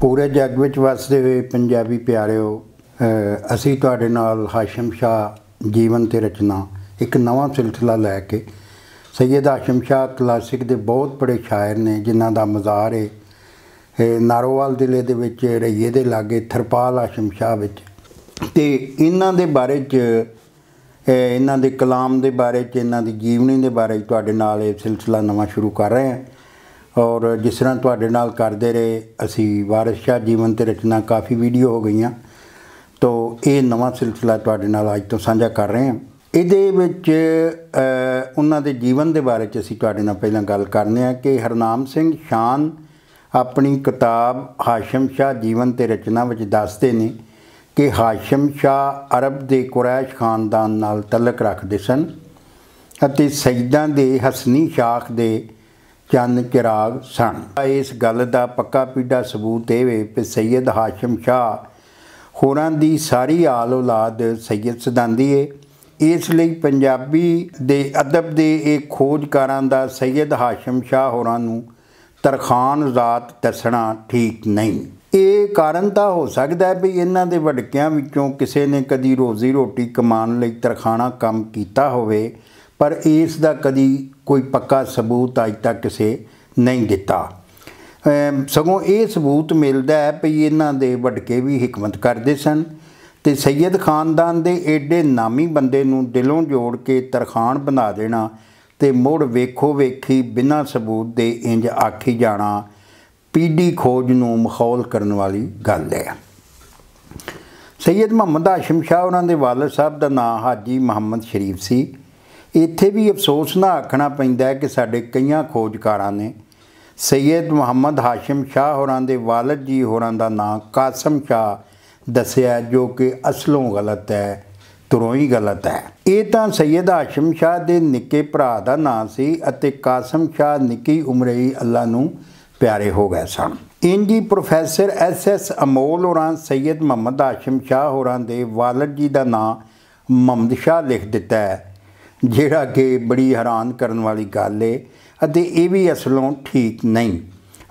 ਪੂਰੇ ਜੱਗ ਵਿੱਚ ਵਸਦੇ ਹੋਏ ਪੰਜਾਬੀ ਪਿਆਰਿਓ ਅਸੀਂ ਤੁਹਾਡੇ ਨਾਲ ਹਾਸ਼ਮ ਸ਼ਾ ਜੀਵਨ ਤੇ ਰਚਨਾ ਇੱਕ ਨਵਾਂ ਸਿਲਸਿਲਾ ਲੈ ਕੇ ਸੈਦ ਹਾਸ਼ਮ ਸ਼ਾ ਕਲਾਸਿਕ ਦੇ ਬਹੁਤ ਬੜੇ ਸ਼ਾਇਰ ਨੇ ਜਿਨ੍ਹਾਂ ਦਾ ਮਜ਼ਾਰ ਹੈ ਨਾਰੋਵਾਲ ਜ਼ਿਲ੍ਹੇ ਦੇ ਵਿੱਚ ਰਈਏ ਦੇ ਲਾਗੇ ਥਰਪਾਲ ਹਾਸ਼ਮ ਸ਼ਾ ਵਿੱਚ ਤੇ ਇਹਨਾਂ ਦੇ ਬਾਰੇ 'ਚ ਇਹਨਾਂ ਦੇ ਕਲਾਮ ਦੇ ਬਾਰੇ 'ਚ ਇਹਨਾਂ ਦੀ ਜੀਵਨੀ ਦੇ ਬਾਰੇ ਤੁਹਾਡੇ ਨਾਲ ਇਹ ਸਿਲਸਿਲਾ ਨਵਾਂ ਸ਼ੁਰੂ ਕਰ ਰਹੇ ਹਾਂ ਔਰ ਜਿਸ ਤਰ੍ਹਾਂ ਤੁਹਾਡੇ ਨਾਲ ਕਰਦੇ ਰਹੇ ਅਸੀਂ ਵਾਰਿਸ ਸ਼ਾਹ ਜੀਵਨ ਤੇ ਰਚਨਾ ਕਾਫੀ ਵੀਡੀਓ ਹੋ ਗਈਆਂ ਤੋਂ ਇਹ ਨਵਾਂ ਸਿਲਸਿਲਾ ਤੁਹਾਡੇ ਨਾਲ ਅੱਜ ਤੋਂ ਸਾਂਝਾ ਕਰ ਰਹੇ ਹਾਂ ਇਹਦੇ ਵਿੱਚ ਉਹਨਾਂ ਦੇ ਜੀਵਨ ਦੇ ਬਾਰੇ ਚ ਅਸੀਂ ਤੁਹਾਡੇ ਨਾਲ ਪਹਿਲਾਂ ਗੱਲ ਕਰਨੇ ਆ ਕਿ ਹਰਨਾਮ ਸਿੰਘ ਸ਼ਾਨ ਆਪਣੀ ਕਿਤਾਬ ਹਾਸ਼ਮ ਸ਼ਾਹ ਜੀਵਨ ਤੇ ਰਚਨਾ ਵਿੱਚ ਦੱਸਦੇ ਨੇ ਕਿ ਹਾਸ਼ਮ ਸ਼ਾਹ ਅਰਬ ਦੇ ਕੁਰੈਸ਼ ਖਾਨਦਾਨ ਨਾਲ ਤਲਕ ਰੱਖਦੇ ਸਨ ਅਤੇ ਸੈਦਾਂ ਦੇ ਹਸਨੀ ਸ਼ਾਖ ਦੇ ਚੰਨ ਚਿਰਾਗ ਸਨ ਇਸ ਗੱਲ ਦਾ ਪੱਕਾ ਪੀੜਾ ਸਬੂਤ ਇਹ ਵੇ ਕਿ ਸੈਦ ਹਾਸ਼ਮ ਸ਼ਾ ਹੋਰਾਂ ਦੀ ਸਾਰੀ ਆਲ ਔਲਾਦ ਸੈਦ ਸਦਾਂਦੀ ਏ ਇਸ ਲਈ ਪੰਜਾਬੀ ਦੇ ਅਦਬ ਦੇ ਇਹ ਖੋਜਕਾਰਾਂ ਦਾ ਸੈਦ ਹਾਸ਼ਮ ਸ਼ਾ ਹੋਰਾਂ ਨੂੰ ਤਰਖਾਨ ਜ਼ਾਤ ਦੱਸਣਾ ਠੀਕ ਨਹੀਂ ਇਹ ਕਾਰਨ ਤਾਂ ਹੋ ਸਕਦਾ ਹੈ ਵੀ ਇਹਨਾਂ ਦੇ ਵਡਕਿਆਂ ਵਿੱਚੋਂ ਕਿਸੇ ਨੇ ਕਦੀ ਰੋਜ਼ੀ ਰੋਟੀ ਕਮਾਉਣ ਲਈ ਤਰਖਾਣਾ ਕੰਮ ਕੀਤਾ ਹੋਵੇ ਪਰ ਇਸ ਦਾ ਕਦੀ ਕੋਈ ਪੱਕਾ ਸਬੂਤ ਅਜ ਤੱਕ ਕਿਸੇ ਨਹੀਂ ਦਿੱਤਾ ਸਗੋਂ ਇਹ ਸਬੂਤ ਮਿਲਦਾ ਹੈ ਕਿ ਇਹਨਾਂ ਦੇ ਵਡਕੇ ਵੀ ਹਕਮਤ ਕਰਦੇ ਸਨ ਤੇ ਸੈਦ ਖਾਨਦਾਨ ਦੇ ਏਡੇ ਨਾਮੀ ਬੰਦੇ ਨੂੰ ਦਿਲੋਂ ਜੋੜ ਕੇ ਤਰਖਾਨ ਬਣਾ ਦੇਣਾ ਤੇ ਮੋੜ ਵੇਖੋ ਵੇਖੀ ਬਿਨਾਂ ਸਬੂਤ ਦੇ ਇੰਜ ਆਖੀ ਜਾਣਾ ਪੀਡੀ ਖੋਜ ਨੂੰ ਮਖੌਲ ਕਰਨ ਵਾਲੀ ਗੱਲ ਹੈ ਸੈਦ ਮੁਹੰਮਦ ਹਾਸ਼ਮ ਸ਼ਾਹ ਉਹਨਾਂ ਦੇ ਵਾਲਦ ਸਾਹਿਬ ਦਾ ਨਾਂ ਹਾਜੀ ਮੁਹੰਮਦ ਸ਼ਰੀਫ ਸੀ ਇੱਥੇ ਵੀ ਅਫਸੋਸ ਨਾਲ ਆਖਣਾ ਪੈਂਦਾ ਹੈ ਕਿ ਸਾਡੇ ਕਈਆਂ ਖੋਜਕਾਰਾਂ ਨੇ ਸੈਦ ਮੁਹੰਮਦ ਹਾਸ਼ਮ ਸ਼ਾਹ ਹੋਰਾਂ ਦੇ ਵਾਲਦ ਜੀ ਹੋਰਾਂ ਦਾ ਨਾਂ ਕਾਸਮ ਸ਼ਾਹ ਦੱਸਿਆ ਜੋ ਕਿ ਅਸਲੋਂ ਗਲਤ ਹੈ ਤੁਰੋਂ ਹੀ ਗਲਤ ਹੈ ਇਹ ਤਾਂ ਸੈਦ ਹਾਸ਼ਮ ਸ਼ਾਹ ਦੇ ਨਿੱਕੇ ਭਰਾ ਦਾ ਨਾਂ ਸੀ ਅਤੇ ਕਾਸਮ ਸ਼ਾਹ ਨਿੱਕੀ ਉਮਰੇ ਹੀ ਅੱਲਾ ਨੂੰ ਪਿਆਰੇ ਹੋ ਗਏ ਸਨ ਇੰਜੀ ਪ੍ਰੋਫੈਸਰ ਐਸ ਐਸ ਅਮੋਲ ਹੋਰਾਂ ਸੈਦ ਮੁਹੰਮਦ ਹਾਸ਼ਮ ਸ਼ਾਹ ਹੋਰਾਂ ਦੇ ਵਾਲਦ ਜੀ ਦਾ ਨਾਂ ਮਮਦ ਸ਼ਾਹ ਲਿਖ ਦਿੱਤਾ ਹੈ ਜਿਹੜਾ ਕਿ ਬੜੀ ਹੈਰਾਨ ਕਰਨ ਵਾਲੀ ਗੱਲ ਏ ਅਤੇ ਇਹ ਵੀ ਅਸਲੋਂ ਠੀਕ ਨਹੀਂ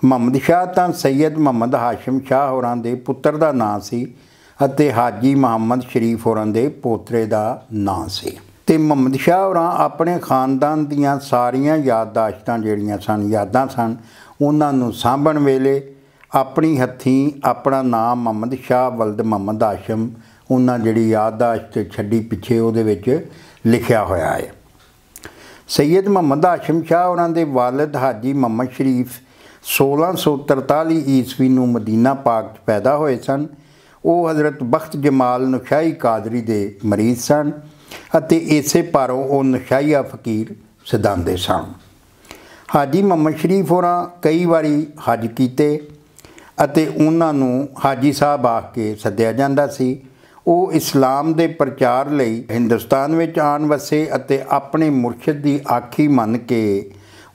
ਮੁਹੰਮਦ ਸ਼ਾਹ ਤਾਂ ਸੈਦ ਮੁਹੰਮਦ ਹਾਸ਼ਮ ਸ਼ਾਹ ਹੋਰਾਂ ਦੇ ਪੁੱਤਰ ਦਾ ਨਾਂ ਸੀ ਅਤੇ ਹਾਜੀ ਮੁਹੰਮਦ ਸ਼ਰੀਫ ਹੋਰਾਂ ਦੇ ਪੋਤਰੇ ਦਾ ਨਾਂ ਸੀ ਤੇ ਮੁਹੰਮਦ ਸ਼ਾਹ ਹੋਰਾਂ ਆਪਣੇ ਖਾਨਦਾਨ ਦੀਆਂ ਸਾਰੀਆਂ ਯਾਦਦਾਸ਼ਤਾਂ ਜਿਹੜੀਆਂ ਸਨ ਯਾਦਾਂ ਸਨ ਉਹਨਾਂ ਨੂੰ ਸਾਂਭਣ ਵੇਲੇ ਆਪਣੀ ਹੱਥੀਂ ਆਪਣਾ ਨਾਮ ਮੁਹੰਮਦ ਸ਼ਾਹ ਵਲਦ ਮੁਹੰਮਦ ਹਾਸ਼ਮ ਉਹਨਾਂ ਜਿਹੜੀ ਯਾਦਦਾਸ਼ਤ ਛੱਡੀ ਪਿੱਛੇ ਉਹਦੇ ਵਿੱਚ ਲਿਖਿਆ ਹੋਇਆ ਹੈ ਸੈਦ ਮੁਹੰਮਦ ਹਾਸ਼ਮ ਸ਼ਾਹ ਉਹਨਾਂ ਦੇ ਵਾਲਿਦ ਹਾਜੀ ਮੁਹੰਮਦ ਸ਼ਰੀਫ 1643 ਈਸਵੀ ਨੂੰ ਮਦੀਨਾ ਪਾਕ 'ਚ ਪੈਦਾ ਹੋਏ ਸਨ ਉਹ حضرت ਬਖਤ ਜਮਾਲ ਨੁਸ਼ਾਈ ਕਾਦਰੀ ਦੇ ਮਰੀਜ਼ ਸਨ ਅਤੇ ਇਸੇ ਪਰੋਂ ਉਹ ਨੁਸ਼ਾਈਆ ਫਕੀਰ ਸਿਧਾਂਦੇ ਸਨ ਹਾਜੀ ਮੁਹੰਮਦ ਸ਼ਰੀਫ ਹੋਰਾਂ ਕਈ ਵਾਰੀ ਹਜ ਕੀਤੇ ਅਤੇ ਉਹਨਾਂ ਨੂੰ ਹਾਜੀ ਸਾਹਿਬ ਆਖ ਕੇ ਸੱਦਿਆ ਜਾਂਦਾ ਸੀ ਉਹ ਇਸਲਾਮ ਦੇ ਪ੍ਰਚਾਰ ਲਈ ਹਿੰਦੁਸਤਾਨ ਵਿੱਚ ਆਣ ਵਸੇ ਅਤੇ ਆਪਣੇ ਮੁਰਸ਼ਿਦ ਦੀ ਆਖੀ ਮੰਨ ਕੇ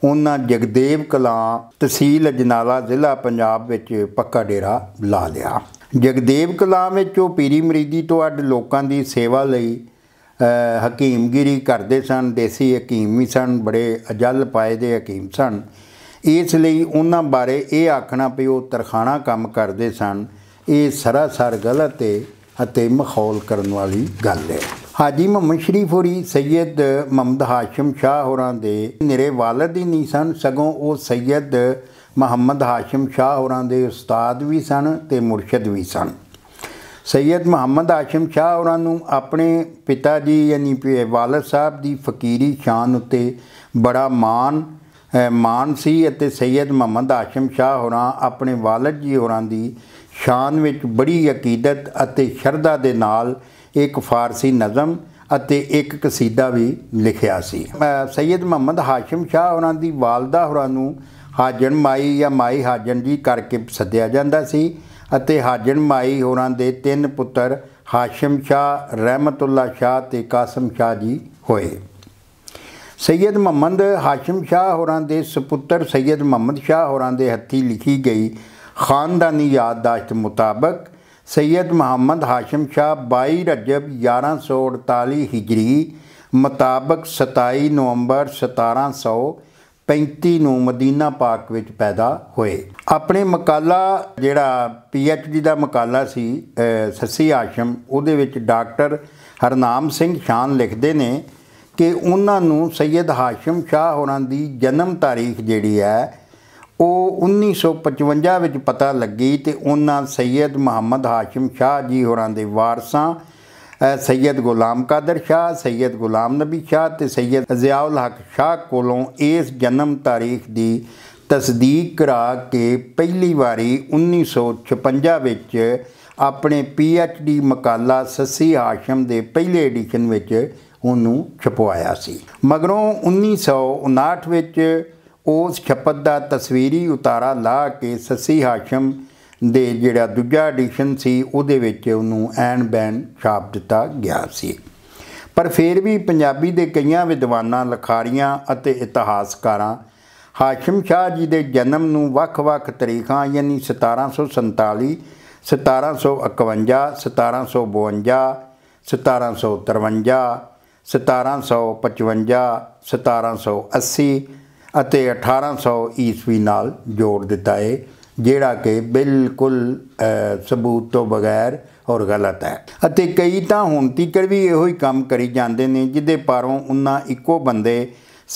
ਉਹਨਾਂ ਜਗਦੇਵ ਕਲਾਂ ਤਹਿਸੀਲ ਅਜਨਾਲਾ ਜ਼ਿਲ੍ਹਾ ਪੰਜਾਬ ਵਿੱਚ ਪੱਕਾ ਡੇਰਾ ਲਾ ਲਿਆ ਜਗਦੇਵ ਕਲਾਂ ਵਿੱਚ ਉਹ ਪੀਰੀ ਮਰੀਦੀ ਤੋਂ ਅੱਡ ਲੋਕਾਂ ਦੀ ਸੇਵਾ ਲਈ ਹਕੀਮਗਿਰੀ ਕਰਦੇ ਸਨ ਦੇਸੀ ਹਕੀਮ ਵੀ ਸਨ ਬੜੇ ਅਜਲ ਪਾਏ ਦੇ ਹਕੀਮ ਸਨ ਇਸ ਲਈ ਉਹਨਾਂ ਬਾਰੇ ਇਹ ਆਖਣਾ ਵੀ ਉਹ ਤਰਖਾਣਾ ਕੰਮ ਕਰਦੇ ਸਨ ਇਹ ਸਰਾਸਰ ਗਲਤ ਹੈ ਅਤੇ ਮਖੌਲ ਕਰਨ ਵਾਲੀ ਗੱਲ ਹੈ ਹਾਜੀ ਮੁਹੰਮਦ ਸ਼ਰੀਫੋਰੀ ਸੈਦ ਮੁਹੰਮਦ ਹਾਸ਼ਮ ਸ਼ਾਹ ਹੋਰਾਂ ਦੇ ਮੇਰੇ ਵਾਲਦ ਹੀ ਨਹੀਂ ਸਨ ਸਗੋਂ ਉਹ ਸੈਦ ਮੁਹੰਮਦ ਹਾਸ਼ਮ ਸ਼ਾਹ ਹੋਰਾਂ ਦੇ ਉਸਤਾਦ ਵੀ ਸਨ ਤੇ ਮੁਰਸ਼ਿਦ ਵੀ ਸਨ ਸੈਦ ਮੁਹੰਮਦ ਹਾਸ਼ਮ ਸ਼ਾਹ ਹੋਰਾਂ ਨੂੰ ਆਪਣੇ ਪਿਤਾ ਜੀ ਯਾਨੀ ਵਾਲਦ ਸਾਹਿਬ ਦੀ ਫਕੀਰੀ ਸ਼ਾਨ ਉੱਤੇ ਬੜਾ ਮਾਣ ਮਾਨ ਸੀ ਅਤੇ ਸੈਦ ਮੁਹੰਮਦ ਹਾਸ਼ਮ ਸ਼ਾਹ ਹੋਰਾਂ ਆਪਣੇ ਵਾਲਦ ਜੀ ਹੋਰਾਂ ਦੀ ਸ਼ਾਨ ਵਿੱਚ ਬੜੀ ਯਕੀਦਤ ਅਤੇ ਸ਼ਰਧਾ ਦੇ ਨਾਲ ਇੱਕ ਫਾਰਸੀ ਨਜ਼ਮ ਅਤੇ ਇੱਕ ਕਸੀਦਾ ਵੀ ਲਿਖਿਆ ਸੀ ਸੈਦ ਮੁਹੰਮਦ ਹਾਸ਼ਮ ਸ਼ਾਹ ਉਹਨਾਂ ਦੀ ਵਾਲਦਾ ਹੋਰਾਂ ਨੂੰ ਹਾਜਨ ਮਾਈ ਜਾਂ ਮਾਈ ਹਾਜਨ ਜੀ ਕਰਕੇ ਸੱਦਿਆ ਜਾਂਦਾ ਸੀ ਅਤੇ ਹਾਜਨ ਮਾਈ ਹੋਰਾਂ ਦੇ ਤਿੰਨ ਪੁੱਤਰ ਹਾਸ਼ਮ ਸ਼ਾਹ ਰਹਿਮਤੁੱਲਾ ਸ਼ਾਹ ਤੇ ਕਾਸਮ ਸ਼ਾਹ ਜੀ ਹੋਏ ਸੈਦ ਮੁਹੰਮਦ ਹਾਸ਼ਮ ਸ਼ਾਹ ਹੋਰਾਂ ਦੇ ਸੁਪੁੱਤਰ ਸੈਦ ਮੁਹੰਮਦ ਸ਼ਾਹ ਹੋਰਾਂ ਦੇ ਹੱਥੀ ਲਿਖੀ ਗਈ ਖਾਨਦਾਨੀ ਯਾਦਦਾਸ਼ਤ ਮੁਤਾਬਕ ਸੈਦ ਮੁਹੰਮਦ ਹਾਸ਼ਮ ਸ਼ਾਹ 22 ਰਜਬ 1148 ਹਿਜਰੀ ਮੁਤਾਬਕ 27 ਨਵੰਬਰ 1735 ਨੂੰ ਮਦੀਨਾ ਪਾਕ ਵਿੱਚ ਪੈਦਾ ਹੋਏ ਆਪਣੇ ਮਕਾਲਾ ਜਿਹੜਾ ਪੀਐਚਡੀ ਦਾ ਮਕਾਲਾ ਸੀ ਸੱਸੀ ਹਾਸ਼ਮ ਉਹਦੇ ਵਿੱਚ ਡਾਕਟਰ ਹਰਨਾਮ ਸਿੰਘ ਸ਼ਾਨ ਲਿਖਦੇ ਨੇ ਕਿ ਉਹਨਾਂ ਨੂੰ ਸੈਦ ਹਾਸ਼ਮ ਸ਼ਾਹ ਹੋਰਾਂ ਦੀ ਜਨਮ ਤਾਰੀਖ ਜਿਹੜੀ ਹੈ ਉਹ 1955 ਵਿੱਚ ਪਤਾ ਲੱਗੀ ਤੇ ਉਹਨਾਂ ਸੈਦ ਮੁਹੰਮਦ ਹਾਸ਼ਮ ਸ਼ਾਹ ਜੀ ਹੋਰਾਂ ਦੇ ਵਾਰਸਾਂ ਸੈਦ ਗੁਲਾਮ ਕਾਦਰ ਸ਼ਾਹ ਸੈਦ ਗੁਲਾਮ ਨਬੀ ਸ਼ਾਹ ਤੇ ਸੈਦ ਜ਼ਿਆਉਲ ਹਕ ਸ਼ਾਹ ਕੋਲੋਂ ਇਸ ਜਨਮ ਤਾਰੀਖ ਦੀ ਤਸਦੀਕ ਕਰਾ ਕੇ ਪਹਿਲੀ ਵਾਰੀ 1956 ਵਿੱਚ ਆਪਣੇ ਪੀਐਚਡੀ ਮਕਾਲਾ ਸੱਸੀ ਹਾਸ਼ਮ ਦੇ ਪਹਿਲੇ ਐਡੀਸ਼ਨ ਵਿੱਚ ਉਹਨੂੰ ਛਪਵਾਇਆ ਸੀ ਮਗਰੋਂ 1959 ਵਿੱਚ ਉਸ ਛਪਤ ਦਾ ਤਸਵੀਰੀ ਉਤਾਰਾ ਲਾ ਕੇ ਸੱਸੀ ਹਾਸ਼ਮ ਦੇ ਜਿਹੜਾ ਦੂਜਾ ਐਡੀਸ਼ਨ ਸੀ ਉਹਦੇ ਵਿੱਚ ਉਹਨੂੰ ਐਨ ਬੈਨ ਛਾਪ ਦਿੱਤਾ ਗਿਆ ਸੀ ਪਰ ਫਿਰ ਵੀ ਪੰਜਾਬੀ ਦੇ ਕਈਆਂ ਵਿਦਵਾਨਾਂ ਲਖਾਰੀਆਂ ਅਤੇ ਇਤਿਹਾਸਕਾਰਾਂ ਹਾਸ਼ਮ ਸ਼ਾਹ ਜੀ ਦੇ ਜਨਮ ਨੂੰ ਵੱਖ-ਵੱਖ ਤਰੀਕਾਂ ਯਾਨੀ 1747 1751 1752 1753 1755 1780 ਅਤੇ 1800 ਈਸਵੀ ਨਾਲ ਜੋੜ ਦਿੱਤਾ ਹੈ ਜਿਹੜਾ ਕਿ ਬਿਲਕੁਲ ਸਬੂਤ ਤੋਂ ਬਗੈਰ ਔਰ ਗਲਤ ਹੈ ਅਤੇ ਕਈ ਤਾਂ ਹੁਣ ਤੀਕਰ ਵੀ ਇਹੋ ਹੀ ਕੰਮ ਕਰੀ ਜਾਂਦੇ ਨੇ ਜਿਹਦੇ ਪਾਰੋਂ ਉਹਨਾਂ ਇੱਕੋ ਬੰਦੇ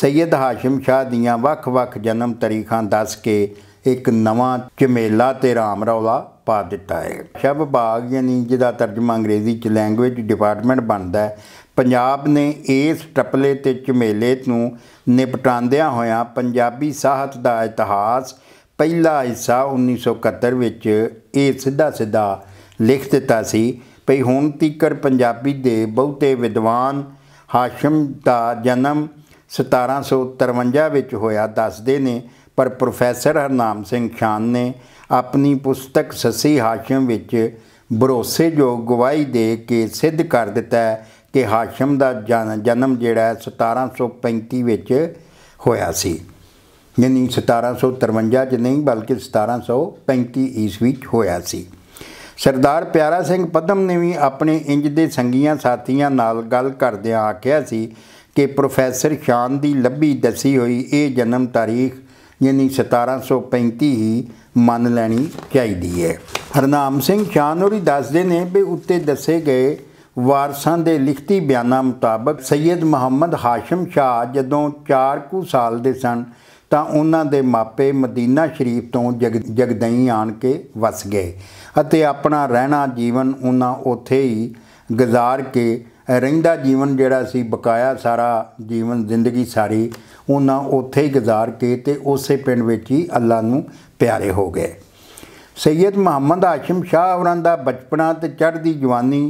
ਸੈਦ ਹਾਸ਼ਮ ਸ਼ਾਹ ਦੀਆਂ ਵੱਖ-ਵੱਖ ਜਨਮ ਤਰੀਖਾਂ ਦੱਸ ਕੇ ਇੱਕ ਨਵਾਂ ਝਮੇਲਾ ਤੇ ਰਾਮ ਰੌਲਾ ਪਾ ਦਿੱਤਾ ਹੈ ਸ਼ਬ ਬਾਗ ਯਾਨੀ ਜਿਹਦਾ ਤਰਜਮਾ ਅੰਗਰੇਜ਼ੀ ਚ ਲੈਂਗੁਏਜ ਡਿਪਾਰਟਮੈਂਟ ਬਣਦਾ ਹੈ ਪੰਜਾਬ ਨੇ ਇਸ ਟਪਲੇ ਤੇ ਝਮੇਲੇ ਨੂੰ ਨਿਪਟਾਉਂਦਿਆਂ ਹੋਇਆਂ ਪੰਜਾਬੀ ਸਾਹਿਤ ਦਾ ਇਤਿਹਾਸ ਪਹਿਲਾ ਹਿੱਸਾ 1971 ਵਿੱਚ ਇਹ ਸਿੱਧਾ ਸਿੱਧਾ ਲਿਖ ਦਿੱਤਾ ਸੀ ਭਈ ਹੁਣ ਤੀਕਰ ਪੰਜਾਬੀ ਦੇ ਬਹੁਤੇ ਵਿਦਵਾਨ ਹਾਸ਼ਮ ਦਾ ਜਨਮ 1753 ਵਿੱਚ ਹੋਇਆ ਦੱਸਦੇ ਨੇ ਪਰ ਪ੍ਰੋਫੈਸਰ ਹਰਨਾਮ ਸਿੰਘ ਖਾਨ ਨੇ ਆਪਣੀ ਪੁਸਤਕ ਸਸੀ ਹਾਸ਼ਮ ਵਿੱਚ ਭਰੋਸੇਯੋਗ ਗਵਾਹੀ ਦੇ ਕੇ ਸਿੱਧ ਕਰ ਦਿੱਤਾ ਕਿ ਹਾਸ਼ਮ ਦਾ ਜਨਮ ਜਿਹੜਾ 1735 ਵਿੱਚ ਹੋਇਆ ਸੀ ਯਾਨੀ 1753 ਚ ਨਹੀਂ ਬਲਕਿ 1735 ਈਸਵੀ ਚ ਹੋਇਆ ਸੀ ਸਰਦਾਰ ਪਿਆਰਾ ਸਿੰਘ ਪਦਮ ਨੇ ਵੀ ਆਪਣੇ ਇੰਜ ਦੇ ਸੰਗੀਆਂ ਸਾਥੀਆਂ ਨਾਲ ਗੱਲ ਆ ਆਖਿਆ ਸੀ ਕਿ ਪ੍ਰੋਫੈਸਰ ਸ਼ਾਨ ਦੀ ਲੱਭੀ ਦੱਸੀ ਹੋਈ ਇਹ ਜਨਮ ਤਾਰੀਖ ਯਾਨੀ 1735 ਹੀ ਮੰਨ ਲੈਣੀ ਚਾਹੀਦੀ ਹੈ ਹਰਨਾਮ ਸਿੰਘ ਸ਼ਾਨ ਹੋਰੀ ਦੱਸਦੇ ਨੇ ਵੀ ਉੱਤੇ ਦੱਸੇ ਗਏ ਵਾਰਸਾਂ ਦੇ ਲਿਖਤੀ ਬਿਆਨਾਂ ਮੁਤਾਬਕ ਸੈਦ ਮੁਹੰਮਦ ਹਾਸ਼ਮ ਸ਼ਾਹ ਜਦੋਂ 4 ਕੁ ਸਾਲ ਦੇ ਸਨ ਤਾਂ ਉਹਨਾਂ ਦੇ ਮਾਪੇ ਮਦੀਨਾ ਸ਼ਰੀਫ ਤੋਂ ਜਗਦਈ ਆਣ ਕੇ ਵਸ ਗਏ ਅਤੇ ਆਪਣਾ ਰਹਿਣਾ ਜੀਵਨ ਉਹਨਾਂ ਉੱਥੇ ਹੀ ਗੁਜ਼ਾਰ ਕੇ ਰਹਿੰਦਾ ਜੀਵਨ ਜਿਹੜਾ ਸੀ ਬਕਾਇਆ ਸਾਰਾ ਜੀਵਨ ਜ਼ਿੰਦਗੀ ਸਾਰੀ ਉਹਨਾਂ ਉੱਥੇ ਹੀ ਗੁਜ਼ਾਰ ਕੇ ਤੇ ਉਸੇ ਪਿੰਡ ਵਿੱਚ ਹੀ ਅੱਲਾ ਨੂੰ ਪਿਆਰੇ ਹੋ ਗਏ ਸੈਦ ਮੁਹੰਮਦ ਹਾਸ਼ਮ ਸ਼ਾਹ ਉਹਨਾਂ ਦਾ ਬਚਪਨਾ ਤੇ ਚੜ੍ਹਦੀ ਜਵਾਨੀ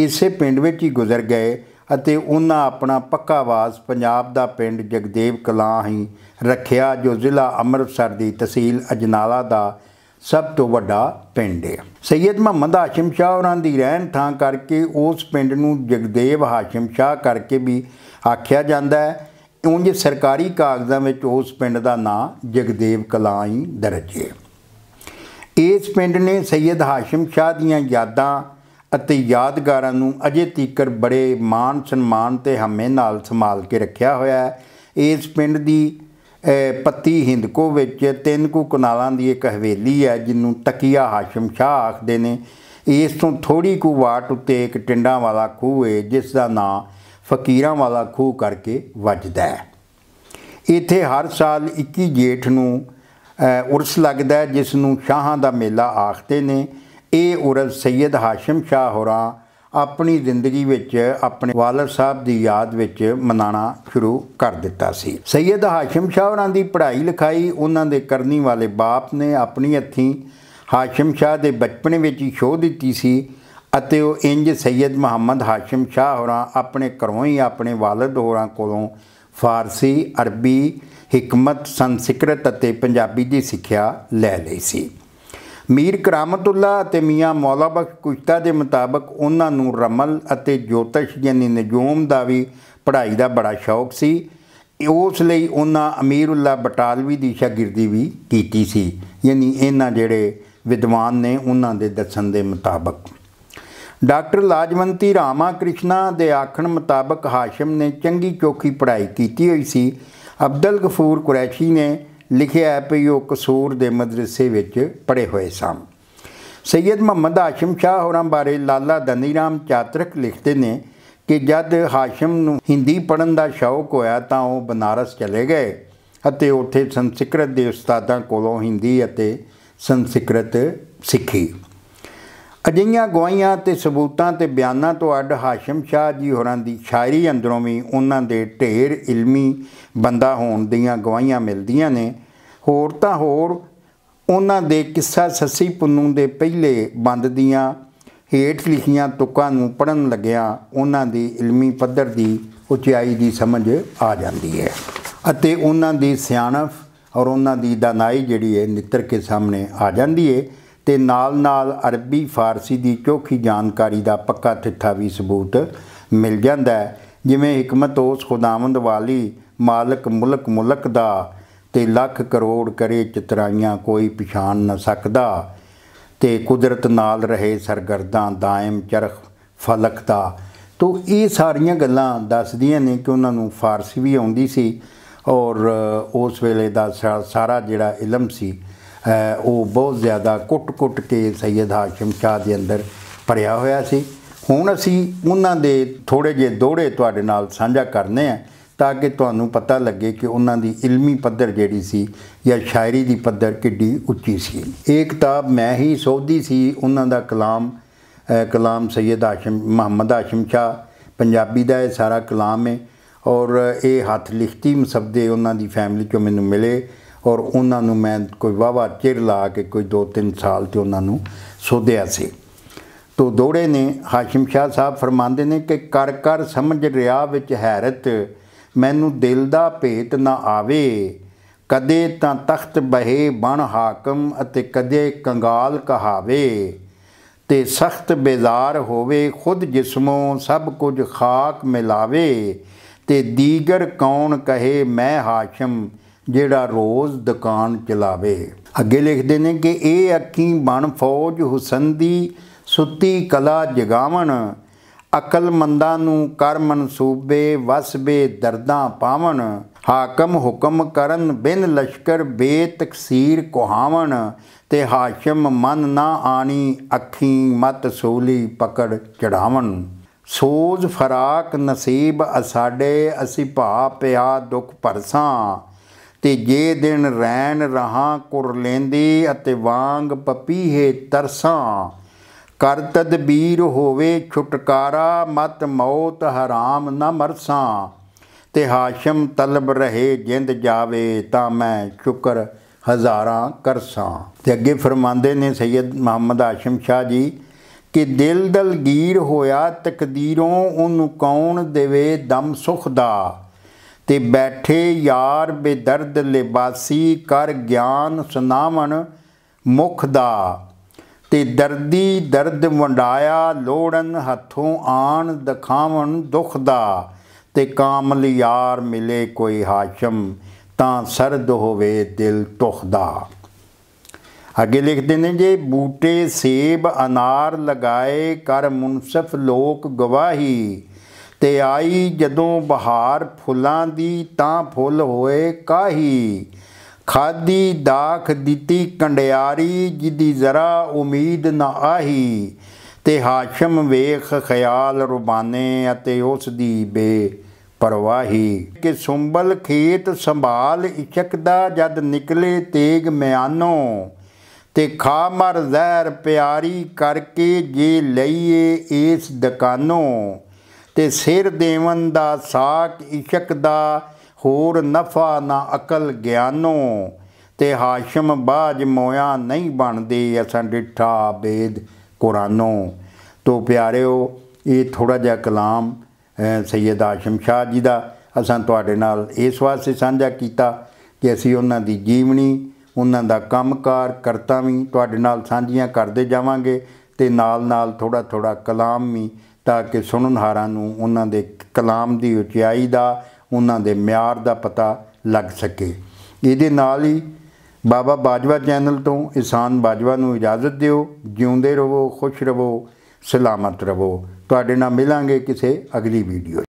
ਇਸੇ ਪਿੰਡ ਵਿੱਚ ਹੀ ਗੁਜ਼ਰ ਗਏ ਅਤੇ ਉਹਨਾਂ ਆਪਣਾ ਪੱਕਾ ਵਾਸ ਪੰਜਾਬ ਦਾ ਪਿੰਡ ਜਗਦੇਵ ਕਲਾਂ ਹੀ ਰੱਖਿਆ ਜੋ ਜ਼ਿਲ੍ਹਾ ਅੰਮ੍ਰਿਤਸਰ ਦੀ ਤਹਿਸੀਲ ਅਜਨਾਲਾ ਦਾ ਸਭ ਤੋਂ ਵੱਡਾ ਪਿੰਡ ਹੈ ਸੈਦ ਮੁਹੰਮਦ ਹਾਸ਼ਮ ਸ਼ਾਹ ਉਹਨਾਂ ਦੀ ਰਹਿਣ ਥਾਂ ਕਰਕੇ ਉਸ ਪਿੰਡ ਨੂੰ ਜਗਦੇਵ ਹਾਸ਼ਮ ਸ਼ਾਹ ਕਰਕੇ ਵੀ ਆਖਿਆ ਜਾਂਦਾ ਹੈ ਉਂਝ ਸਰਕਾਰੀ ਕਾਗਜ਼ਾਂ ਵਿੱਚ ਉਸ ਪਿੰਡ ਦਾ ਨਾਂ ਜਗਦੇਵ ਕਲਾਂ ਹੀ ਦਰਜ ਹੈ ਇਸ ਪਿੰਡ ਨੇ ਸੈਦ ਹਾਸ਼ਮ ਸ਼ਾਹ ਦੀਆਂ ਯਾਦਾਂ ਅਤੇ ਯਾਦਗਾਰਾਂ ਨੂੰ ਅਜੇ ਤੀਕਰ ਬੜੇ ਮਾਨ ਸਨਮਾਨ ਤੇ ਹਮੇ ਨਾਲ ਸੰਭਾਲ ਕੇ ਰੱਖਿਆ ਹੋਇਆ ਹੈ ਇਸ ਪਿੰਡ ਦੀ ਪੱਤੀ ਹਿੰਦਕੋ ਵਿੱਚ ਤਿੰਨ ਕੁ ਕਨਾਲਾਂ ਦੀ ਇੱਕ ਹਵੇਲੀ ਹੈ ਜਿਹਨੂੰ ਤਕੀਆ ਹਾਸ਼ਮ ਸ਼ਾਹ ਆਖਦੇ ਨੇ ਇਸ ਤੋਂ ਥੋੜੀ ਕੁ ਵਾਟ ਉੱਤੇ ਇੱਕ ਟਿੰਡਾਂ ਵਾਲਾ ਖੂਹ ਹੈ ਜਿਸ ਦਾ ਨਾਮ ਫਕੀਰਾਂ ਵਾਲਾ ਖੂਹ ਕਰਕੇ ਵੱਜਦਾ ਹੈ ਇੱਥੇ ਹਰ ਸਾਲ 21 ਜੇਠ ਨੂੰ ਉਰਸ ਲੱਗਦਾ ਜਿਸ ਨੂੰ ਸ਼ਾਹਾਂ ਦਾ ਮੇਲਾ ਆਖਦੇ ਨੇ ਇਹ ਔਰਤ ਸੈਦ ਹਾਸ਼ਮ ਸ਼ਾਹ ਹੋਰਾ ਆਪਣੀ ਜ਼ਿੰਦਗੀ ਵਿੱਚ ਆਪਣੇ ਵਾਲਦ ਸਾਹਿਬ ਦੀ ਯਾਦ ਵਿੱਚ ਮਨਾਣਾ ਸ਼ੁਰੂ ਕਰ ਦਿੱਤਾ ਸੀ ਸੈਦ ਹਾਸ਼ਮ ਸ਼ਾਹ ਹੋਰਾਂ ਦੀ ਪੜ੍ਹਾਈ ਲਿਖਾਈ ਉਹਨਾਂ ਦੇ ਕਰਨੀ ਵਾਲੇ ਬਾਪ ਨੇ ਆਪਣੀ ਹੱਥੀਂ ਹਾਸ਼ਮ ਸ਼ਾਹ ਦੇ ਬਚਪਨ ਵਿੱਚ ਹੀ ਸ਼ੋਅ ਦਿੱਤੀ ਸੀ ਅਤੇ ਉਹ ਇੰਜ ਸੈਦ ਮੁਹੰਮਦ ਹਾਸ਼ਮ ਸ਼ਾਹ ਹੋਰਾਂ ਆਪਣੇ ਘਰੋਂ ਹੀ ਆਪਣੇ ਵਾਲਦ ਹੋਰਾਂ ਕੋਲੋਂ ਫਾਰਸੀ ਅਰਬੀ ਹਕਮਤ ਸੰਸਕ੍ਰਿਤ ਅਤੇ ਪੰਜਾਬੀ ਦੀ ਸਿੱਖਿਆ ਲੈ ਲਈ ਸੀ ਮੀਰ ਕਰਾਮਤੁੱਲਾ ਅਤੇ ਮੀਆਂ ਮੌਲਾ ਬਖਸ਼ ਕੁਸ਼ਤਾ ਦੇ ਮੁਤਾਬਕ ਉਹਨਾਂ ਨੂੰ ਰਮਲ ਅਤੇ ਜੋਤਿਸ਼ ਯਾਨੀ ਨਜੂਮ ਦਾ ਵੀ ਪੜ੍ਹਾਈ ਦਾ ਬੜਾ ਸ਼ੌਕ ਸੀ ਉਸ ਲਈ ਉਹਨਾਂ ਅਮੀਰੁੱਲਾ ਬਟਾਲਵੀ ਦੀ ਸ਼ਾਗਿਰਦੀ ਵੀ ਕੀਤੀ ਸੀ ਯਾਨੀ ਇਹਨਾਂ ਜਿਹੜੇ ਵਿਦਵਾਨ ਨੇ ਉਹਨਾਂ ਦੇ ਦੱਸਣ ਦੇ ਮੁਤਾਬਕ ਡਾਕਟਰ ਲਾਜਵੰਤੀ ਰਾਮਾ ਕ੍ਰਿਸ਼ਨਾ ਦੇ ਆਖਣ ਮੁਤਾਬਕ ਹਾਸ਼ਮ ਨੇ ਚੰਗੀ ਚੋਖੀ ਪੜ੍ਹਾਈ ਕੀਤੀ ਹੋਈ ਸੀ ਅਬਦਲ ਗਫੂਰ ਕੁਰੈਸ਼ੀ ਨੇ ਲਿਖਿਆ ਹੈ ਕਿ ਉਹ ਕਸੂਰ ਦੇ ਮਦਰਸੇ ਵਿੱਚ ਪੜ੍ਹੇ ਹੋਏ ਸਨ ਸੈਦ ਮੁਹੰਮਦ ਹਾਸ਼ਮ ਸ਼ਾਹ ਹੋਰਾਂ ਬਾਰੇ ਲਾਲਾ ਦਨੀਰਾਮ ਚਾਤਰਕ ਲਿਖਦੇ ਨੇ ਕਿ ਜਦ ਹਾਸ਼ਮ ਨੂੰ ਹਿੰਦੀ ਪੜਨ ਦਾ ਸ਼ੌਕ ਹੋਇਆ ਤਾਂ ਉਹ ਬਨਾਰਸ ਚਲੇ ਗਏ ਅਤੇ ਉੱਥੇ ਸੰਸਕ੍ਰਿਤ ਦੇ ਉਸਤਾਦਾਂ ਕੋਲੋਂ ਹਿੰਦੀ ਅਤੇ ਸੰਸਕ੍ਰਿਤ ਸਿੱਖੀ ਅਜਿਹੀਆਂ ਗਵਾਹੀਆਂ ਤੇ ਸਬੂਤਾਂ ਤੇ ਬਿਆਨਾਂ ਤੋਂ ਅੱਡ ਹਾਸ਼ਮ ਸ਼ਾਹ ਜੀ ਹੋਰਾਂ ਦੀ ਸ਼ਾਇਰੀ ਅੰਦਰੋਂ ਵੀ ਉਹਨਾਂ ਦੇ ਢੇਰ ਇਲਮੀ ਬੰਦਾ ਹੋਣ ਦੀਆਂ ਗਵਾਹੀਆਂ ਮਿਲਦੀਆਂ ਨੇ ਹੋਰ ਤਾਂ ਹੋਰ ਉਹਨਾਂ ਦੇ ਕਿੱਸਾ ਸੱਸੀ ਪੁੰਨੂ ਦੇ ਪਹਿਲੇ ਬੰਦ ਦੀਆਂ ਹੇਠ ਲਿਖੀਆਂ ਤੁਕਾਂ ਨੂੰ ਪੜਨ ਲੱਗਿਆ ਉਹਨਾਂ ਦੀ ਇਲਮੀ ਪੱਧਰ ਦੀ ਉਚਾਈ ਦੀ ਸਮਝ ਆ ਜਾਂਦੀ ਹੈ ਅਤੇ ਉਹਨਾਂ ਦੀ ਸਿਆਣਪ ਔਰ ਉਹਨਾਂ ਦੀ ਦਾਨਾਈ ਜਿਹੜੀ ਹੈ ਨਿੱਤਰ ਕੇ ਸਾਹਮਣੇ ਆ ਜਾਂਦੀ ਹੈ ਤੇ ਨਾਲ-ਨਾਲ ਅਰਬੀ ਫਾਰਸੀ ਦੀ ਚੋਖੀ ਜਾਣਕਾਰੀ ਦਾ ਪੱਕਾ ਠਿੱਠਾ ਵੀ ਸਬੂਤ ਮਿਲ ਜਾਂਦਾ ਜਿਵੇਂ ਹਕਮਤ ਉਸ ਖੁਦਾਵੰਦ ਵਾਲੀ ਮਾਲਕ ਮੁਲਕ ਮੁਲਕ ਦਾ ਤੇ ਲੱਖ ਕਰੋੜ ਕਰੇ ਚਤਰਾਈਆਂ ਕੋਈ ਪਛਾਣ ਨਾ ਸਕਦਾ ਤੇ ਕੁਦਰਤ ਨਾਲ ਰਹੇ ਸਰਗਰਦਾਂ ਦਾਇਮ ਚਰਖ ਫਲਕ ਦਾ ਤੋ ਇਹ ਸਾਰੀਆਂ ਗੱਲਾਂ ਦੱਸਦੀਆਂ ਨੇ ਕਿ ਉਹਨਾਂ ਨੂੰ ਫਾਰਸੀ ਵੀ ਆਉਂਦੀ ਸੀ ਔਰ ਉਸ ਵੇਲੇ ਦਾ ਸਾਰਾ ਜਿਹੜਾ ਇਲਮ ਸੀ ਉਹ ਬਹੁਤ ਜ਼ਿਆਦਾ ਕੁੱਟ-ਕੁੱਟ ਕੇ ਸੈਦ ਹਾਸ਼ਮ ਸ਼ਾਹ ਦੇ ਅੰਦਰ ਭਰਿਆ ਹੋਇਆ ਸੀ ਹੁਣ ਅਸੀਂ ਉਹਨਾਂ ਦੇ ਥੋੜੇ ਜਿਹੇ ਦੋੜੇ ਤੁਹਾਡੇ ਨਾਲ ਸਾਂਝਾ ਕਰਨੇ ਆ ਤਾਂ ਕਿ ਤੁਹਾਨੂੰ ਪਤਾ ਲੱਗੇ ਕਿ ਉਹਨਾਂ ਦੀ ਇਲਮੀ ਪੱਧਰ ਜਿਹੜੀ ਸੀ ਜਾਂ ਸ਼ਾਇਰੀ ਦੀ ਪੱਧਰ ਕਿੱਡੀ ਉੱਚੀ ਸੀ ਇਹ ਕਿਤਾਬ ਮੈਂ ਹੀ ਸੋਧੀ ਸੀ ਉਹਨਾਂ ਦਾ ਕਲਾਮ ਕਲਾਮ ਸੈਦ ਹਾਸ਼ਮ ਮੁਹੰਮਦ ਹਾਸ਼ਮ ਸ਼ਾਹ ਪੰਜਾਬੀ ਦਾ ਇਹ ਸਾਰਾ ਕਲਾਮ ਹੈ ਔਰ ਇਹ ਹੱਥ ਲਿਖਤੀ ਮਸਬਦੇ ਉਹਨਾਂ ਦੀ ਫੈਮਿਲੀ ਚੋਂ ਮੈਨੂੰ ਮਿਲੇ ਔਰ ਉਹਨਾਂ ਨੂੰ ਮੈਂ ਕੋਈ ਵਾਵਾ ਚਿਰ ਲਾ ਕੇ ਕੋਈ 2-3 ਸਾਲ ਤੇ ਉਹਨਾਂ ਨੂੰ ਸੋਧਿਆ ਸੀ ਤੋ ਦੋੜੇ ਨੇ ਹਾਸ਼ਿਮ ਸ਼ਾਹ ਸਾਹਿਬ ਫਰਮਾਉਂਦੇ ਨੇ ਕਿ ਕਰ ਕਰ ਸਮਝ ਰਿਆ ਵਿੱਚ ਹੈਰਤ ਮੈਨੂੰ ਦਿਲ ਦਾ ਭੇਤ ਨਾ ਆਵੇ ਕਦੇ ਤਾਂ ਤਖਤ ਬਹੇ ਬਣ ਹਾਕਮ ਅਤੇ ਕਦੇ ਕੰਗਾਲ ਕਹਾਵੇ ਤੇ ਸਖਤ ਬੇਜ਼ਾਰ ਹੋਵੇ ਖੁਦ ਜਿਸਮੋਂ ਸਭ ਕੁਝ ਖਾਕ ਮਿਲਾਵੇ ਤੇ ਦੀਗਰ ਕੌਣ ਕਹੇ ਮੈਂ ਹਾਸ਼ਮ ਜਿਹੜਾ ਰੋਜ਼ ਦੁਕਾਨ ਚਲਾਵੇ ਅੱਗੇ ਲਿਖਦੇ ਨੇ ਕਿ ਇਹ ਅੱਖੀ ਬਣ ਫੌਜ ਹੁਸਨ ਦੀ ਸੁੱਤੀ ਕਲਾ ਜਗਾਵਣ ਅਕਲਮੰਦਾਂ ਨੂੰ ਕਰ ਮਨਸੂਬੇ ਵਸਬੇ ਦਰਦਾਂ ਪਾਵਣ ਹਾਕਮ ਹੁਕਮ ਕਰਨ ਬਿਨ ਲਸ਼ਕਰ ਬੇ ਤਕਸੀਰ ਕੋਹਾਵਣ ਤੇ ਹਾਸ਼ਮ ਮਨ ਨਾ ਆਣੀ ਅੱਖੀ ਮਤ ਸੂਲੀ ਪਕੜ ਚੜਾਵਣ ਸੋਜ ਫਰਾਕ ਨਸੀਬ ਅਸਾਡੇ ਅਸੀਂ ਭਾ ਪਿਆ ਦੁਖ ਪਰਸਾਂ ਤੇ ਜੇ ਦਿਨ ਰੈਣ ਰਹਾ ਕੁਰ ਲੈਂਦੀ ਅਤੇ ਵਾਂਗ ਪਪੀਹੇ ਤਰਸਾਂ ਕਰ ਤਦਬੀਰ ਹੋਵੇ ਛੁਟਕਾਰਾ ਮਤ ਮੌਤ ਹਰਾਮ ਨਾ ਮਰਸਾਂ ਤੇ ਹਾਸ਼ਮ ਤਲਬ ਰਹੇ ਜਿੰਦ ਜਾਵੇ ਤਾਂ ਮੈਂ ਸ਼ੁਕਰ ਹਜ਼ਾਰਾਂ ਕਰਸਾਂ ਤੇ ਅੱਗੇ ਫਰਮਾਉਂਦੇ ਨੇ ਸੈਦ ਮੁਹੰਮਦ ਹਾਸ਼ਮ ਸ਼ਾਹ ਜੀ ਕਿ ਦਿਲ ਦਲਗੀਰ ਹੋਇਆ ਤਕਦੀਰੋਂ ਉਹਨੂੰ ਕੌਣ ਦੇਵੇ ਦਮ ਸੁਖ ਦਾ ਤੇ ਬੈਠੇ ਯਾਰ ਬੇਦਰਦ ਲਿਬਾਸੀ ਕਰ ਗਿਆਨ ਸੁਨਾਵਣ ਮੁਖ ਦਾ ਤੇ ਦਰਦੀ ਦਰਦ ਵੰਡਾਇਆ ਲੋੜਨ ਹੱਥੋਂ ਆਣ ਦਿਖਾਵਣ ਦੁਖ ਦਾ ਤੇ ਕਾਮਲ ਯਾਰ ਮਿਲੇ ਕੋਈ ਹਾਸ਼ਮ ਤਾਂ ਸਰਦ ਹੋਵੇ ਦਿਲ ਟੁਖਦਾ ਅੱਗੇ ਲਿਖਦੇ ਨੇ ਜੇ ਬੂਟੇ ਸੇਬ ਅਨਾਰ ਲਗਾਏ ਕਰ ਮੁਨਸਫ ਲੋਕ ਗਵਾਹੀ ਤੇ ਆਈ ਜਦੋਂ ਬਹਾਰ ਫੁੱਲਾਂ ਦੀ ਤਾਂ ਫੁੱਲ ਹੋਏ ਕਾਹੀ ਖਾਦੀ ਦਾਖ ਦਿੱਤੀ ਕੰਡਿਆਰੀ ਜਿੱਦੀ ਜ਼ਰਾ ਉਮੀਦ ਨਾ ਆਹੀ ਤੇ ਹਾਸ਼ਮ ਵੇਖ ਖਿਆਲ ਰੁਬਾਨੇ ਅਤੇ ਉਸ ਦੀ ਬੇ ਪਰਵਾਹੀ ਕਿ ਸੁੰਬਲ ਖੇਤ ਸੰਭਾਲ ਇਚਕਦਾ ਦਾ ਜਦ ਨਿਕਲੇ ਤੇਗ ਮਿਆਨੋ ਤੇ ਖਾ ਮਰ ਜ਼ਹਿਰ ਪਿਆਰੀ ਕਰਕੇ ਜੇ ਲਈਏ ਇਸ ਦੁਕਾਨੋਂ ਤੇ ਸਿਰ ਦੇਵਨ ਦਾ ਸਾਖ ਇਸ਼ਕ ਦਾ ਹੋਰ ਨਫਾ ਨਾ ਅਕਲ ਗਿਆਨੋ ਤੇ ਹਾਸ਼ਮ ਬਾਜ ਮੋਇਆ ਨਹੀਂ ਬਣਦੇ ਅਸਾਂ ਡਿਠਾ ਬੇਦ ਕੁਰਾਨੋ ਤੋ ਪਿਆਰਿਓ ਇਹ ਥੋੜਾ ਜਿਹਾ ਕਲਾਮ ਸੈਦ ਆਸ਼ਮ ਸ਼ਾਹ ਜੀ ਦਾ ਅਸਾਂ ਤੁਹਾਡੇ ਨਾਲ ਇਸ ਵਾਸਤੇ ਸਾਂਝਾ ਕੀਤਾ ਕਿ ਅਸੀਂ ਉਹਨਾਂ ਦੀ ਜੀਵਨੀ ਉਹਨਾਂ ਦਾ ਕੰਮਕਾਰ ਕਰਤਾ ਵੀ ਤੁਹਾਡੇ ਨਾਲ ਸਾਂਝੀਆਂ ਕਰਦੇ ਜਾਵਾਂਗੇ ਤੇ ਨਾਲ ਨਾਲ ਥੋੜਾ ਥੋੜਾ ਕਲਾਮ ਵੀ ਤਾਂ ਕਿ ਸੁਣਨਹਾਰਾਂ ਨੂੰ ਉਹਨਾਂ ਦੇ ਕਲਾਮ ਦੀ ਉਚਾਈ ਦਾ ਉਹਨਾਂ ਦੇ ਮਿਆਰ ਦਾ ਪਤਾ ਲੱਗ ਸਕੇ ਇਹਦੇ ਨਾਲ ਹੀ ਬਾਬਾ ਬਾਜਵਾ ਚੈਨਲ ਤੋਂ ਇਸਾਨ ਬਾਜਵਾ ਨੂੰ ਇਜਾਜ਼ਤ ਦਿਓ ਜਿਉਂਦੇ ਰਹੋ ਖੁਸ਼ ਰਹੋ ਸਲਾਮਤ ਰਹੋ ਤੁਹਾਡੇ ਨਾਲ ਮਿਲਾਂਗੇ ਕਿਸੇ ਅਗਲੀ ਵੀਡੀਓ